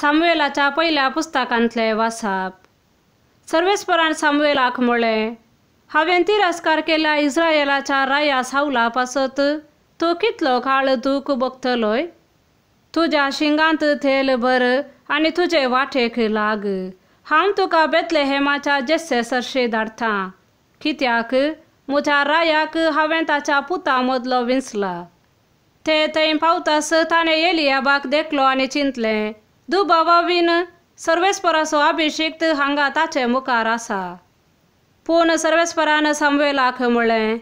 सामवेलाच्या पहिल्या पुस्तकांतले वासाप सर्वेस्परान सामवेलाक म्हळें हांवें तिरस्कार केला इस्रायलाच्या राया सावला पासत तो कितलो काळ दूख बगतलोय तुज्या शिंगांत थेल भर आनी तुजे वाटेक लाग हांव तुका हेमाच्या जेस्से सरशे धाडटां कित्याक म्हज्या रायाक हांवें ताच्या पुता मदलो विंचला ते थंय पावतास ताणें येलियाबाक देखलो आनी चिंतलें अभिशिक्त हांगा ताचे मुखार आसा पूण ಸರ್ವೇಶ್ವರಾನ ಸಂವೇಲಾಕ म्हळें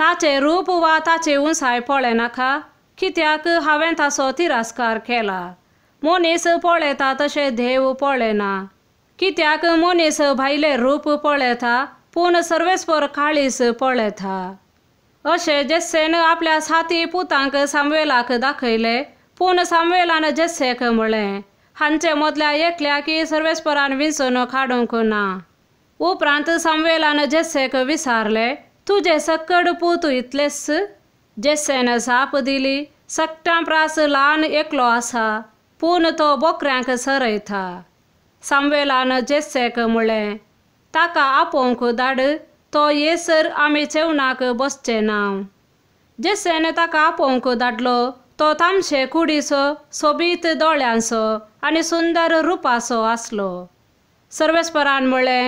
ताचे रूप वा ताचे पळे नाका कित्याक हांवें ताचो तिरस्कार केला मनीस पळयता तशें देव ना कित्याक मनीस भायले रूप पळयता पूण सर्वेस्पर काळीस पळयता अशें जेसेन आपल्या साथी पुतांक सामवेलाक दाखयले ಪೂರ್ಣ ಸಂವೇಲನ म्हणले हांचे ಹಂಚೆ एकल्या की सर्वेस्परान विसून खाडूंक ना उपरांत जसे जेस्सेक विसारले तुझे सक्कड पूत इतलेस जेसेन साप दिली सकटां प्रास ल्हान एकलो आसा पूण तो बोकऱ्यांक सरयता जसे जेस्सेक मुळे ताका आपोवंक धाड तो येसर आमी जेवणाक बसचे ना जेसेन ताका आपोवंक धाडलो तो तामशे कुडीचो सोबीत दोळ्यांचो आणि सुंदर रुपासो आसलो सर्वेस्परान म्हळे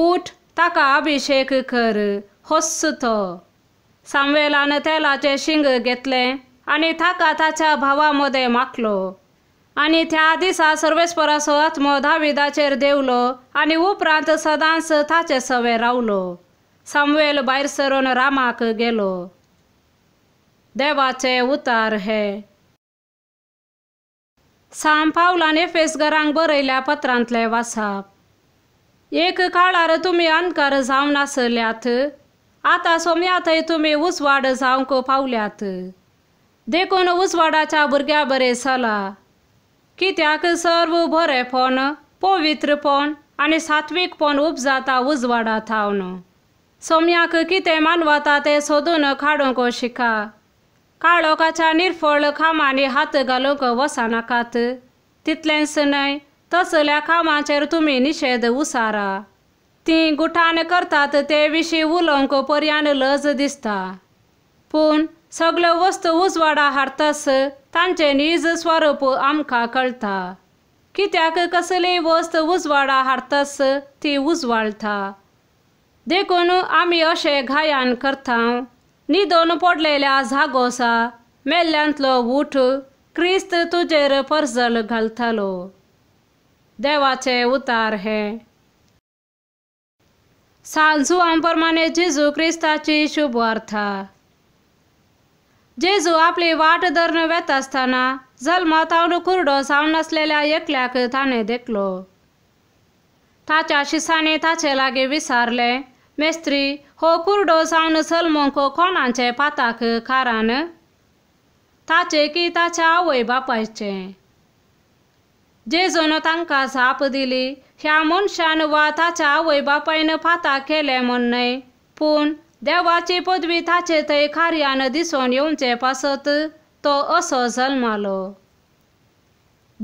उठ ताका अभिषेक कर होस्स तो सामवेलान तेलाचे शिंग घेतले आणि ताका ताच्या भावा मदें माखलो आणि त्या दिसा सर्वेस्पराचो आत्मो विदाचेर देवलो आणि उपरांत सदांच ताचे सवे रावलो सामवेल भायर सरून रामाक गेलो देवाचे उतार हे साम फेसगरांग फेस घरांक बरयल्या पत्रांतले वासाप एक काळार तुमी अनकार जाऊन असल्यात आता सोम्यात तुमी उसवाड जाऊक पावल्यात देखून उसवाडाच्या भुरग्या बरे चला कित्याक सर्व पण पवित्रपण आनी सात्वीकपण उपजाता उजवाडा थावन सोम्याक कितें मानवता तें सोदून काडूंक शिका काळोखाच्या निरफळ खामाने हात घालूंक वसानाकात तितलेंच न्हय तसल्या खामाचेर तुमी निषेध उसारा ती गुठान करतात ते विशीं उलोवंक पर्यान लज दिसता पूण सगळ्यो वस्त उजवाडा हाडतस तांचे नीज स्वरूप आमकां कळटा कित्याक कसली वस्त उजवाडा हाडतस ती उजवाळता देखून आमी अशें घायान करता नी दोन पडलेल्या झागोसा मेल्ल्यांतलो उठ क्रिस्त तुजेर परजल घालतालो देवाचे उतार हे सांजू आमप्रमाणे जेजू क्रिस्ताची शुभवार्था जेजू आपली वाट धरण वेत आसतना जल्मात तावन कुरडो जावन नसलेल्या एकल्याक ताणें देखलो ताच्या शिसांनी ताचे लागीं विसारलें मेस्ट्रि हकुरदो हो सांनो सलमनखौ खनानसे फाथाखो खारानो ताचे की ताच्या आवय बापायचे जे तांकां साप दिली ह्या मनशान वा ताच्या आवय बापायन फाता केले म्हण पूण देवाची पदवी ताचे थंय कार्यान दिसून येवचे पासत तो असो जल्मालो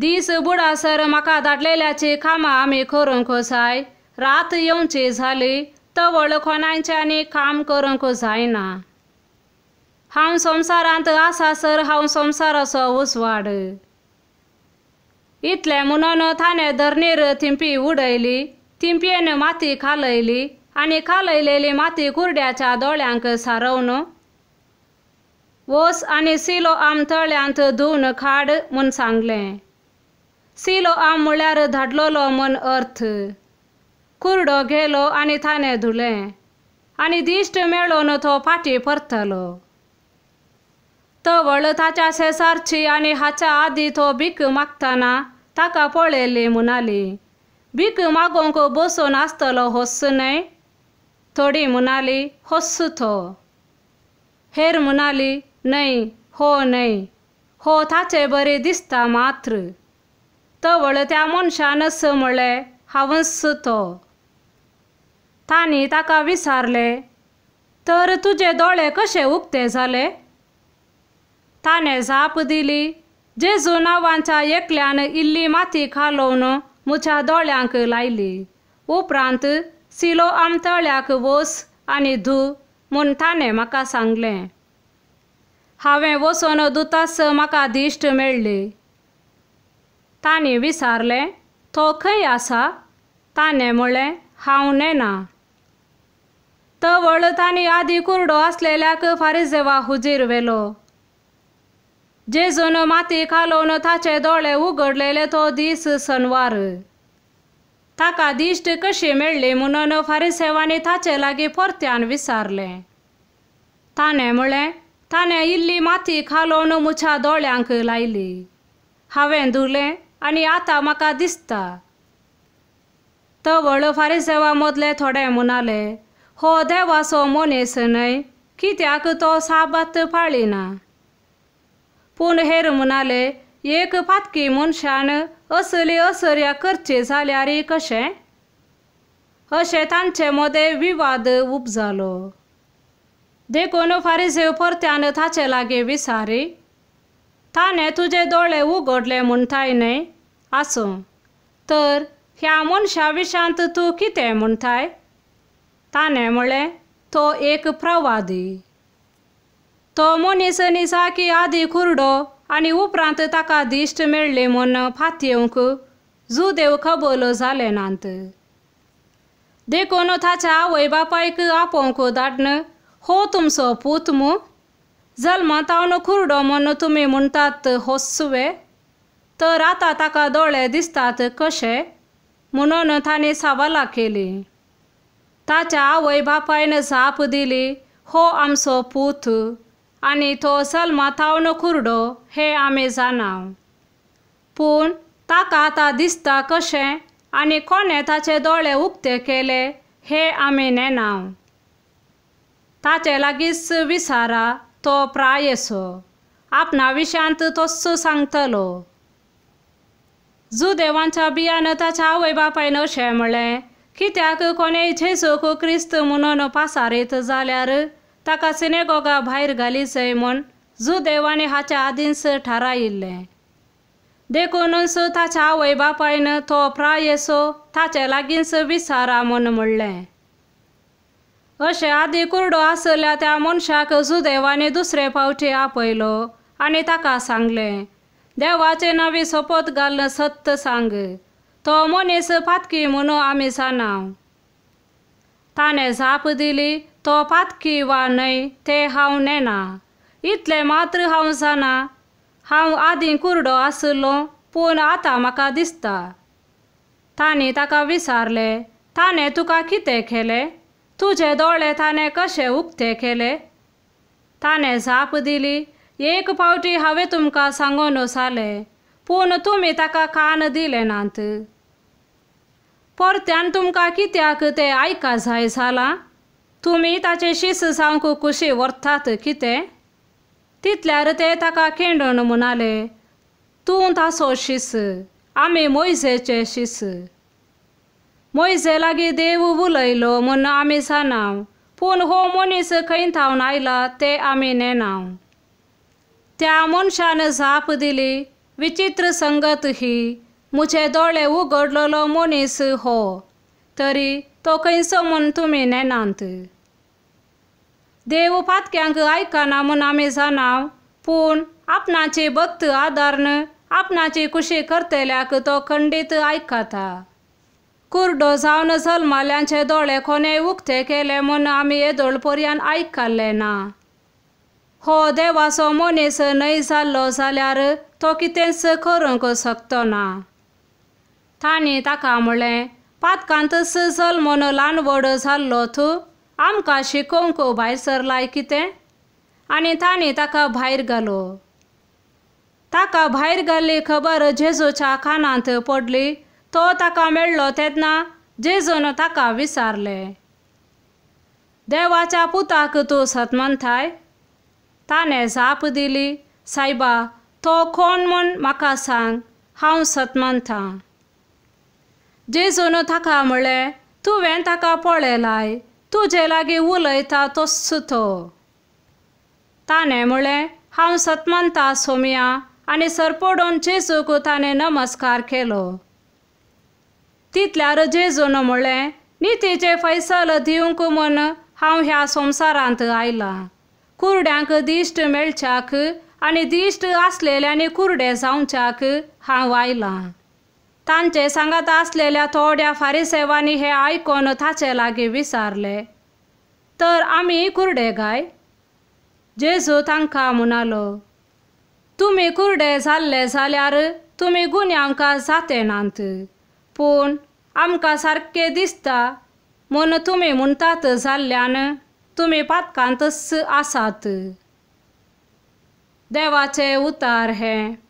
दीस बुडासर म्हाका दाटलेल्याची खामा आमी करूंक साय रात येवची जाली वळखोनांच्यानी काम करूंक जायना हांव संसारांत आसा सर हांव संवसाराचो उसवाड इतलें म्हणून ताणें धरनीर थिंपी उडयली थिंपयेन माती खालयली आनी खालयलेली माती कुर्ड्याच्या दोळ्यांक सारवन वोस आनी सिलो आम तळ्यांत धुवन खाड म्हूण सांगलें सिलो आम म्हळ्यार धाडलोलो म्हण अर्थ कुरडो गेलो आणि थाने धुले आनी दिश्ट मेळोन तो फाटी परतलो तवळ ताच्या शेसारची आनी हाच्या आधी तो भीक मागतना ताका पळयली म्हणाली भीक मागोंक बसून आसतलो होस्स न्हय थोडी म्हणाली होस्स थो हेर म्हणाली न्हय हो न्हय हो ताचे बरें दिसता मात्र तवळ त्या मनशानस स हांवस तानी ताका विसारले तर तुझे डोळे कसे उक्ते झाले ताने झाप दिली जेजू नावांच्या एकल्यान इल्ली माती खालोवन मुच्या दोळ्यांक लायली उपरांत सिलो आमतळ्याक वोस आनी धू म्हूण ताने म्हाका सांगलें हांवें वचोन दुतास म्हाका दिश्ट मेळ्ळी तांणी विचारलें तो खंय आसा ताणें म्हळें हांव नेना तर वळताने आधी कुरडो असलेल्या असलेल्याक जेव्हा हुजीर वेलो व्हेलो जुन माती खालोवन थाचे दोळे उघडलेले तो दिस सनवार ताका दिश्ट कशी मेळ्ळी म्हणून फारिसेवांनी थाचे लागीं परत्यान विचारलें ताने म्हळें ताने इल्ली माती खालोवन मुछा दोळ्यांक लायली हांवें धुले आनी आतां म्हाका दिसता तवळ फारिसेवा मदले थोडे म्हणाले हो मनीस सोमोनेसनय कित्याक तो साबात पाळिना पूण हेर म्हणाले एक फातकी मनशान असले असर्या करचे जाल्यार कशें अशें तांचे मदें विवाद उपजालो देखून फारिझेव परत्यान ताचे लागीं विसारी ताने तुझे दोळे उघडले म्हणटाय न्हय आसूं तर ह्या मनशा विशांत तूं कितें म्हणटाय ताने म्हळें तो एक प्रवादी तो मनीस निसाकी आदी खुर्डो आनी उपरांत ताका दिश्ट मेळ्ळे म्हण फातयेवंक जुदेव खबोलो जालें नांत देखून ताच्या आवय बापायक आपोवंक धाडन हो तुमचो पूत मू जल्मतावन खुर्डो म्हण तुमी म्हणटात होसवे तर आतां ताका दोळे दिसतात कशे म्हणून ताणें सावला केली ताच्या आवय बापायन साप दिली हो आमचो पूत आणि तो सलमा थावन खुर्डो हे आमी जाणाव पूण ताका आतां दिसता कशें आणि कोणे ताचे दोळे उक्ते केले हे आम्ही नेनाव ताचे लागींच विसारा तो प्रायसो आपणा विशांत तोस सांगतलो जुदेवांच्या बियान ताच्या आवय बापायन अशें म्हळें कित्याक कोणे झेसूक क्रिस्त म्हणून पासारीत जाल्यार ताका सिनेगोगा भायर म्हण म्हूण देवाने हाच्या आदींच थारायिल्ले देखूनच ताच्या आवय बापायन तो प्रायसो ताचे लागींच विसारा म्हण म्हणलें अशे आदी कुर्डो आसल्या त्या मनशाक सुदैवाने दुसरे फावटी आपयलो आणि ताका सांगले देवाचे नवी सोपत घालून सत्त सांग तो तोमोनेस फातकी म्हणून आम्ही सांनाव ताणे साप दिली तो फातकी वा न्हय ते हांव नेना इतले मात्र हांव साना हांव आदीं कुरडो आसलो पूण आतां म्हाका दिसता तांणी ताका विचारले ताणें तुका कितें केले तुजे दोळे ताणें कशे उक्ते केले ताणें साप दिली एक फावटी हांवें तुमकां सांगून सालें पूण तुम्ही ताका कान दिले नात परत्यान तुमका कित्याक ते ऐका जाय झाला तुम्ही ताचे शीस सांगूक कुशी व्हरतात कितें तितल्यार ते ताका खेंडण म्हणाले तूं तासो शीस आमी मोयजेचे शीस मोयजे लागीं देव उलयलो म्हूण आमी सांनाव पूण हो मनीस खंय थावन आयला ते आमी नेनाव त्या मनशान जाप दिली विचित्र संगत ही मुझे दोळे उघडलेलो मनीस हो तरी तो खंयचो म्हूण तुमी नेनांत देव पातक्यांक आयकना म्हूण आमी जाणाव पूण आपणाची भक्त आदारण आपणाची खुशी करतल्याक तो खंडीत आयकता कुर्डो जावन जल्माल्यांचे दोळे कोणे उक्ते केले म्हूण आमी येदोळ पर्यान आयकल्ले ना हो देवाचो मनीस न्हय जाल्लो जाल्यार तो कितें स करूंक शकतो ना ताणें ताका म्हळें पातकांतच जल्म ल्हान व्हड जाल्लो तूं आमकां शिकोवंक भायर सरलाय कितें आनी ताणें ताका भायर घालो ताका भायर घाल्ली खबर जेजूच्या कानांत पडली तो ताका मेळ्ळो तेन्ना जेजून ताका विचारले देवाच्या पुताक तूं सतमंथाय ताणें जाप दिली सायबा तो to म्हाका सांग हांव सतमंता जेजून ताका म्हळें तुवें ताका पळयलाय तुजे लागीं उलयता तो सुतो ताणें म्हळें हांव सतमंता सोमया आनी सरपडून जेजूक ताणें नमस्कार केलो तितल्यार जेजून म्हळें नितीचे फैसल दिवंक म्हण हांव ह्या संवसारांत आयलां कुरड्यांक दिश्ट मेळच्याक आणि दिष्ट असलेल्याने कुरडे हांव हांवायला तांचे सांगत असलेल्या थोड्या फारिसेवांनी हे ऐकून ताचे लागीं विचारले तर आम्ही कुरडे गाय जेजू तांकां म्हणालो तुमी कुरडे जाल्ले जाल्यार तुमी गुन्यांका जाते नांत पूण आमकां सारखे दिसता म्हण तुमी म्हणतात जाल्ल्यान तुम्ही पातकांतच आसात देवाचे उतार हैं.